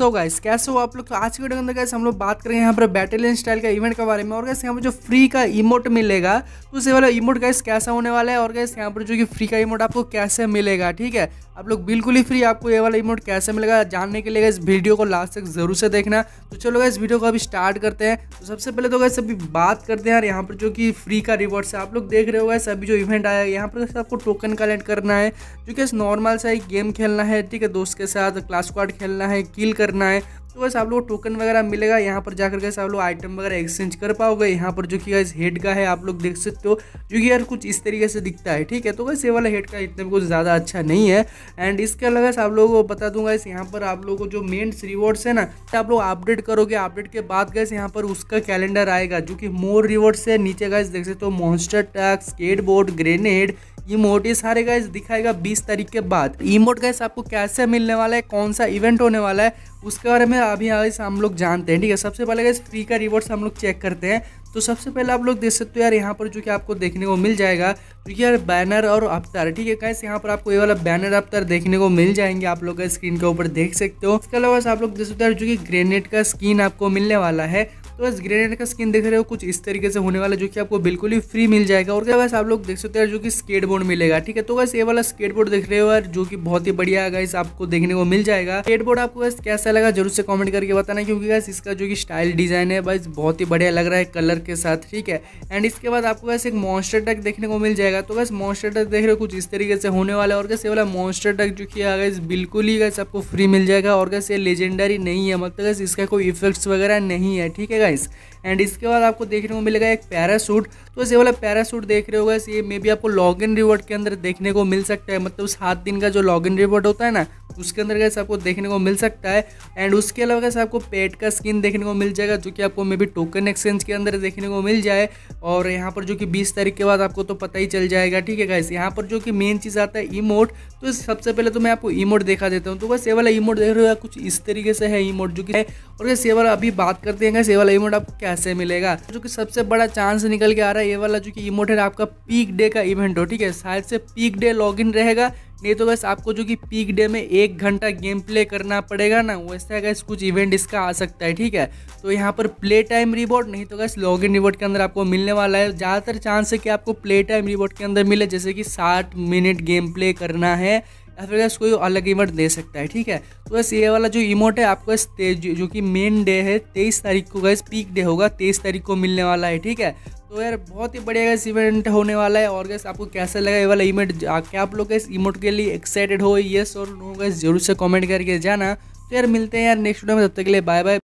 सो so guys कैसे हो आप लोग तो आज की वीडियो के अंदर गैस हम लोग बात करेंगे यहाँ पर बैटेलियन स्टाइल का इवेंट के बारे में और गैस यहाँ पर जो फ्री का इमोट मिलेगा तो उसे वाला इमोट गैस कैसा होने वाला है और गैस यहाँ पर जो कि फ्री का इमोट आपको कैसे मिलेगा ठीक है आप लोग बिल्कुल ही फ्री आपको ये वाला इमोट कैसे मिलेगा जानने के लिए इस वीडियो को लास्ट तक जरूर से देखना तो चलो इस वीडियो को अभी स्टार्ट करते हैं तो सबसे पहले तो गैस अभी बात करते हैं यार यहाँ पर जो कि फ्री का रिवॉर्ड है आप लोग देख रहे हो गैस अभी जो इवेंट आया है यहाँ पर आपको टोकन कलेक्ट करना है जो कि नॉर्मल सा एक गेम खेलना है ठीक है दोस्त के साथ क्लास क्वाड खेलना है किल करना है तो बस आप लोग टोकन वगैरह मिलेगा यहाँ पर जाकर गैस आप लोग आइटम वगैरह एक्सचेंज कर पाओगे यहाँ पर जो कि गैस हेड का है आप लोग देख सकते हो जो कि यार कुछ इस तरीके से दिखता है ठीक है तो गैस ये वाला हेड का इतना कुछ ज़्यादा अच्छा नहीं है एंड इसके अलावा आप लोगों को बता दूंगा इस यहाँ पर आप लोगों को जो मेन रिवॉर्ड्स है ना तो आप लोग अपडेट करोगे अपडेट के बाद गैस यहाँ पर उसका कैलेंडर आएगा जो कि मोर रिवॉर्ड्स है नीचे गैस देख सकते हो मॉन्स्टर टैक्स स्केटबोर्ड ग्रेनेड ये सारे गाइज दिखाएगा बीस तारीख के बाद इमोट गाइस आपको कैसे मिलने वाला है कौन सा इवेंट होने वाला है उसके बारे में अभी गाइस हम लोग जानते हैं ठीक है सबसे पहले गाइस फ्री का रिवॉर्ड्स हम लोग चेक करते हैं तो सबसे पहले आप लोग देख सकते हो यार यहाँ पर जो कि आपको देखने को मिल जाएगा तो यार बैनर और अवतार ठीक है कैसे यहाँ पर आपको ये वाला बैनर अवतार देखने को मिल जाएंगे आप लोग स्क्रीन के ऊपर देख सकते हो इसके अलावा आप लोग देख सकते हो जो कि ग्रेनेड का स्क्रीन आपको मिलने वाला है तो बस ग्रेनेड का स्किन देख रहे हो कुछ इस तरीके से होने वाला जो कि आपको बिल्कुल ही फ्री मिल जाएगा और क्या बस आप लोग देख सकते हैं जो कि स्केट बोर्ड मिलेगा ठीक है तो वैसे ये वाला स्केट बोर्ड देख रहे हो यार जो कि बहुत ही बढ़िया है गाइस आपको देखने को मिल जाएगा स्केट बोर्ड आपको वैसे कैसा लगा जरूर से कॉमेंट करके बताना क्योंकि बस इसका जो कि स्टाइल डिजाइन है बस बहुत ही बढ़िया लग रहा है कलर के साथ ठीक है एंड इसके बाद आपको वैसे एक मॉन्स्टर टक देखने को मिल जाएगा तो वैसे मॉन्स्टर टक देख रहे हो कुछ इस तरीके से होने वाला और कैसे वाला मॉन्स्टर टक जो कि गाइस बिल्कुल ही गैस आपको फ्री मिल जाएगा और कैसे लेजेंडरी नहीं है मतलब इसका कोई इफेक्ट्स वगैरह नहीं है ठीक है गाइस एंड इसके बाद आपको देखने को मिलेगा एक पैरासूट तो ये वाला पैरासूट देख रहे हो गए ये मे भी आपको लॉग इन रिवॉर्ड के अंदर देखने को मिल सकता है मतलब सात दिन का जो लॉग इन रिवॉर्ड होता है ना उसके अंदर गैस आपको देखने को मिल सकता है एंड उसके अलावा गैस आपको पेट का स्किन देखने को मिल जाएगा जो कि आपको मे बी टोकन एक्सचेंज के अंदर देखने को मिल जाए और यहाँ पर जो कि 20 तारीख के बाद आपको तो पता ही चल जाएगा ठीक है गैस यहाँ पर जो कि मेन चीज़ आता है इमोट तो सबसे पहले तो मैं आपको इमोट देखा देता हूँ तो बस ये वाला इमोट देख रहे हो कुछ इस तरीके से है इमोट जो कि है और ये वाला अभी बात करते हैं गैस ये वाला इमोट आपको कैसे मिलेगा जो कि सबसे बड़ा चांस निकल के आ रहा है ये वाला जो कि इमोट है आपका पीक डे का इवेंट हो ठीक है शायद से पीक डे लॉगिन रहेगा नहीं तो बस आपको जो कि पीक डे में एक घंटा गेम प्ले करना पड़ेगा ना वैसे अगर कुछ इवेंट इसका आ सकता है ठीक है तो यहाँ पर प्ले टाइम रिवॉर्ड नहीं तो बस लॉग इन रिवॉर्ड के अंदर आपको मिलने वाला है ज़्यादातर चांस है कि आपको प्ले टाइम रिवॉर्ड के अंदर मिले जैसे कि साठ मिनट गेम प्ले करना है या फिर गैस कोई अलग इवेंट दे सकता है ठीक है तो बस ये वाला जो इमोट है आपको इस जो कि मेन डे है तेईस तारीख को गैस पीक डे होगा तेईस तारीख को मिलने वाला है ठीक है तो यार बहुत ही बढ़िया गैस इवेंट होने वाला है और गैस आपको कैसा लगा ये वाला इवेंट क्या आप लोग इस इमोट के लिए एक्साइटेड हो येस और नो गैस जरूर से कॉमेंट करके जाना तो यार मिलते हैं यार नेक्स्ट वीडियो में तब तक के लिए बाय बाय